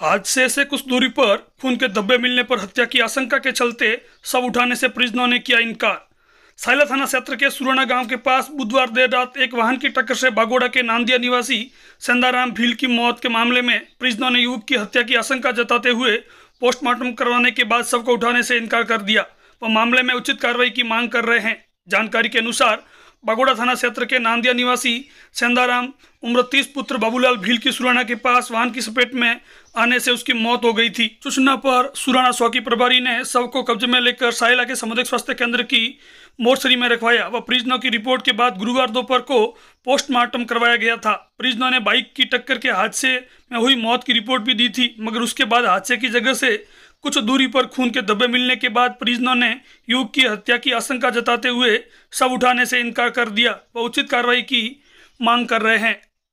हादसे से कुछ दूरी पर खून के धब्बे मिलने पर हत्या की आशंका के चलते सब उठाने से परिजनों ने किया इनकार साइला थाना क्षेत्र के सुरना गांव के पास बुधवार देर रात एक वाहन की टक्कर से बागोड़ा के नांदिया निवासी सेंदाराम भील की मौत के मामले में परिजनों ने युवक की हत्या की आशंका जताते हुए पोस्टमार्टम करवाने के बाद सबको उठाने से इनकार कर दिया व मामले में उचित कार्रवाई की मांग कर रहे हैं जानकारी के अनुसार बागोड़ा थाना क्षेत्र के नांदिया निवासी सेंदाराम उम्र तीस पुत्र बाबूलाल भील की सुराना के पास वाहन की चपेट में आने से उसकी मौत हो गई थी सूचना पर सुराना चौकी प्रभारी ने शव को कब्जे में लेकर साहिला के सामुदायिक स्वास्थ्य केंद्र की मोर्सरी में रखवाया व परिजनों की रिपोर्ट के बाद गुरुवार दोपहर को पोस्टमार्टम करवाया गया था परिजनों ने बाइक की टक्कर के हादसे में हुई मौत की रिपोर्ट भी दी थी मगर उसके बाद हादसे की जगह से कुछ दूरी पर खून के धब्बे मिलने के बाद परिजनों ने युवक की हत्या की आशंका जताते हुए शव उठाने से इनकार कर दिया व उचित कार्रवाई की मांग कर रहे हैं